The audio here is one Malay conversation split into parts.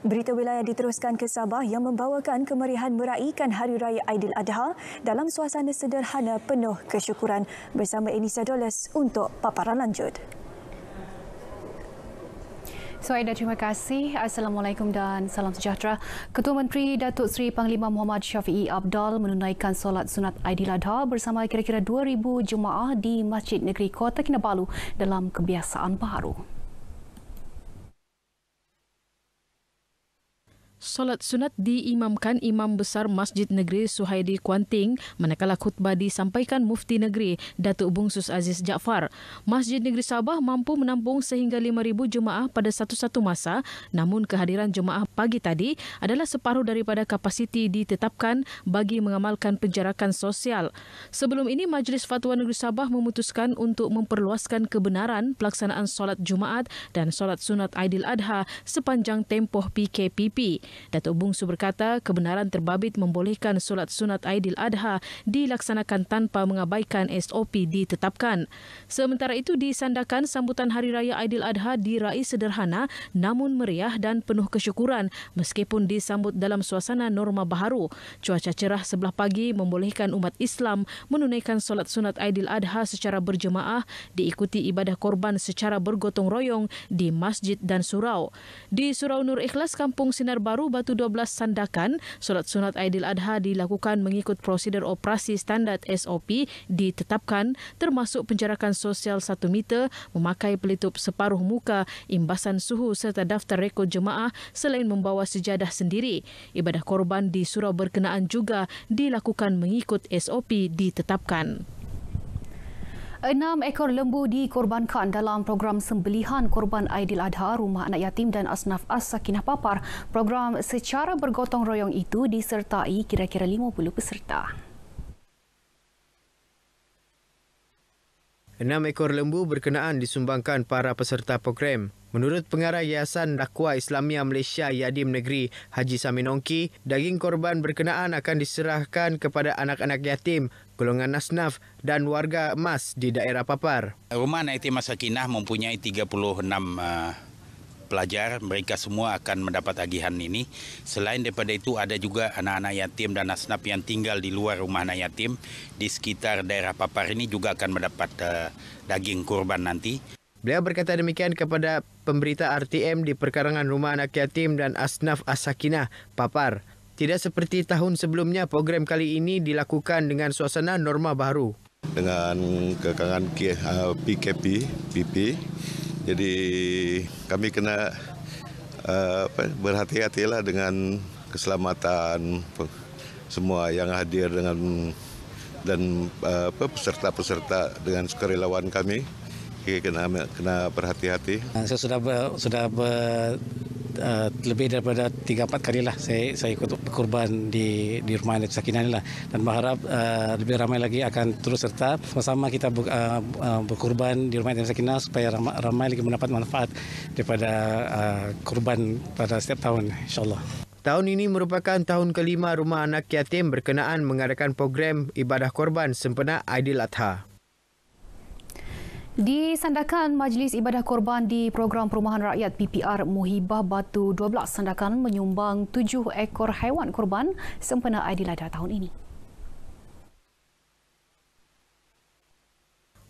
Berita wilayah diteruskan ke Sabah yang membawakan kemeriahan meraihkan Hari Raya Aidil Adha dalam suasana sederhana penuh kesyukuran. Bersama Enisa Dolles untuk paparan lanjut. So, Aida, terima kasih. Assalamualaikum dan salam sejahtera. Ketua Menteri Datuk Seri Panglima Muhammad Syafi'i Abdal menunaikan solat sunat Aidil Adha bersama kira-kira 2,000 jemaah di Masjid Negeri Kota Kinabalu dalam kebiasaan baru. Solat sunat diimamkan Imam Besar Masjid Negeri Suhaidi Kuanting manakala khutbah disampaikan Mufti Negeri Datuk Bungsus Aziz Jaafar. Masjid Negeri Sabah mampu menampung sehingga 5,000 jemaah pada satu-satu masa namun kehadiran jemaah pagi tadi adalah separuh daripada kapasiti ditetapkan bagi mengamalkan penjarakan sosial. Sebelum ini Majlis Fatwa Negeri Sabah memutuskan untuk memperluaskan kebenaran pelaksanaan solat Jumaat dan solat sunat Aidil Adha sepanjang tempoh PKPP. Datuk Bungsu berkata kebenaran terbabit membolehkan solat sunat Aidil Adha dilaksanakan tanpa mengabaikan SOP ditetapkan. Sementara itu disandakan sambutan Hari Raya Aidil Adha diraih sederhana namun meriah dan penuh kesyukuran meskipun disambut dalam suasana norma baharu. Cuaca cerah sebelah pagi membolehkan umat Islam menunaikan solat sunat Aidil Adha secara berjemaah diikuti ibadah korban secara bergotong royong di masjid dan surau. Di Surau Nur Ikhlas Kampung Sinar Baru baru Batu 12 Sandakan, solat sunat Aidil Adha dilakukan mengikut prosedur operasi standar SOP ditetapkan termasuk penjarakan sosial satu meter, memakai pelitup separuh muka, imbasan suhu serta daftar rekod jemaah selain membawa sejadah sendiri. Ibadah korban di surau berkenaan juga dilakukan mengikut SOP ditetapkan. Enam ekor lembu dikorbankan dalam program sembelihan korban Aidil Adha Rumah Anak Yatim dan Asnaf As-Sakinah Papar. Program secara bergotong royong itu disertai kira-kira 50 peserta. Enam ekor lembu berkenaan disumbangkan para peserta program Menurut pengarah Yayasan Dakwah Islamia Malaysia Yadim Negeri Haji Saminongki, daging korban berkenaan akan diserahkan kepada anak-anak yatim, golongan nasnaf dan warga emas di daerah Papar. Rumah anak yatim Masakinah mempunyai 36 uh, eh, pelajar. Mereka semua akan mendapat agihan ini. Selain daripada itu, ada juga anak-anak yatim dan nasnaf yang tinggal di luar rumah anak yatim di sekitar daerah Papar ini juga akan mendapat uh, daging korban nanti. Beliau berkata demikian kepada pemberita RTM di perkarangan Rumah Anak Yatim dan Asnaf Asakinah, Papar. Tidak seperti tahun sebelumnya, program kali ini dilakukan dengan suasana norma baru. Dengan kekangan uh, PKP, PP, jadi kami kena uh, berhati-hatilah dengan keselamatan semua yang hadir dengan dan uh, peserta-peserta dengan sukarelawan kami kena kena berhati-hati. Ah, saya sudah ber, sudah ber, uh, lebih daripada tiga empat kali lah saya saya ikut berkorban di di rumah Anak Sakinah lah dan berharap uh, lebih ramai lagi akan terus serta bersama kita ber, uh, berkorban di rumah Anak Sakinah supaya ramai, ramai lagi mendapat manfaat daripada uh, korban pada setiap tahun insyaallah. Tahun ini merupakan tahun kelima rumah anak yatim berkenaan mengadakan program ibadah korban sempena Adha. Disandakan Majlis Ibadah Korban di Program Perumahan Rakyat PPR Muhibah Batu 12 Sandakan menyumbang tujuh ekor haiwan korban sempena Aidiladha tahun ini.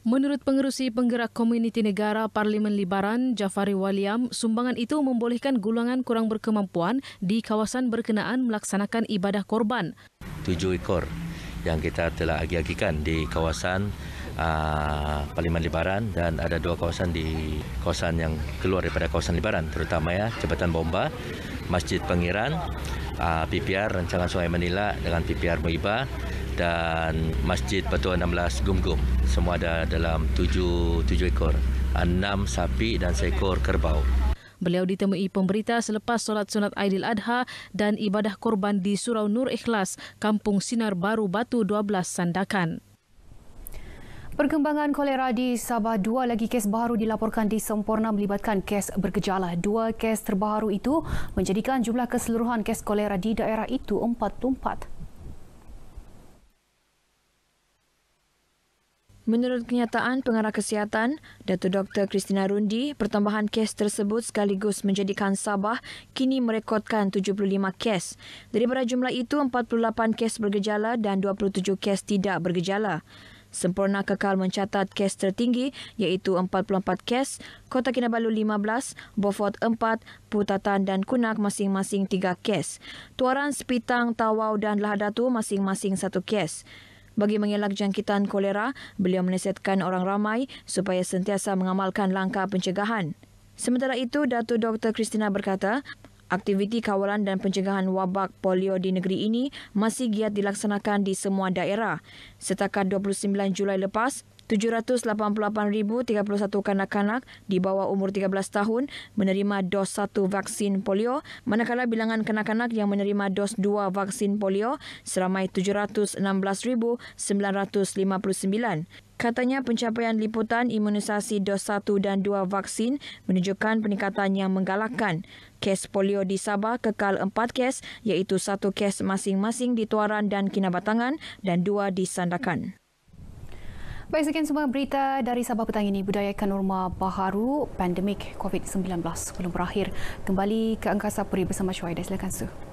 Menurut pengerusi penggerak komuniti negara Parlimen Libaran, Jafari Waliam, sumbangan itu membolehkan golongan kurang berkemampuan di kawasan berkenaan melaksanakan ibadah korban. Tujuh ekor yang kita telah agi-agikan di kawasan uh, Parlimen Libaran dan ada dua kawasan di kawasan yang keluar daripada kawasan Libaran terutama ya Jabatan Bomba, Masjid Pengiran, uh, ah, PPR Rancangan Sungai Manila dengan PPR Muiba dan Masjid Batu 16 Gumgum. Semua ada dalam tujuh, tujuh ekor, enam sapi dan seekor kerbau. Beliau ditemui pemberita selepas solat sunat Aidil Adha dan ibadah korban di Surau Nur Ikhlas, Kampung Sinar Baru Batu 12 Sandakan. Perkembangan kolera di Sabah, dua lagi kes baru dilaporkan di Semporna melibatkan kes bergejala. Dua kes terbaru itu menjadikan jumlah keseluruhan kes kolera di daerah itu 44. Menurut kenyataan pengarah kesihatan, Datu Dr. Kristina Rundi, pertambahan kes tersebut sekaligus menjadikan Sabah kini merekodkan 75 kes. Daripada jumlah itu, 48 kes bergejala dan 27 kes tidak bergejala. Sempurna Kekal mencatat kes tertinggi iaitu 44 kes, Kota Kinabalu 15, Beaufort 4, Putatan dan Kunak masing-masing 3 kes. Tuaran Sepitang, Tawau dan Lahad Datu masing-masing 1 kes. Bagi mengelak jangkitan kolera, beliau menasihatkan orang ramai supaya sentiasa mengamalkan langkah pencegahan. Sementara itu, Datuk Dr. Kristina berkata, Aktiviti kawalan dan pencegahan wabak polio di negeri ini masih giat dilaksanakan di semua daerah. Setakat 29 Julai lepas, 788,031 kanak-kanak di bawah umur 13 tahun menerima dos satu vaksin polio, manakala bilangan kanak-kanak yang menerima dos dua vaksin polio seramai 716,959. Katanya pencapaian liputan imunisasi dos 1 dan 2 vaksin menunjukkan peningkatan yang menggalakkan. Kes polio di Sabah kekal 4 kes iaitu 1 kes masing-masing di Tuaran dan Kinabatangan dan 2 di Sandakan. Baik sekian semua berita dari Sabah petang ini. Budayakan norma baharu pandemik COVID-19 belum berakhir. Kembali ke Angkasa Puri bersama Syuaida. Silakan, Sue.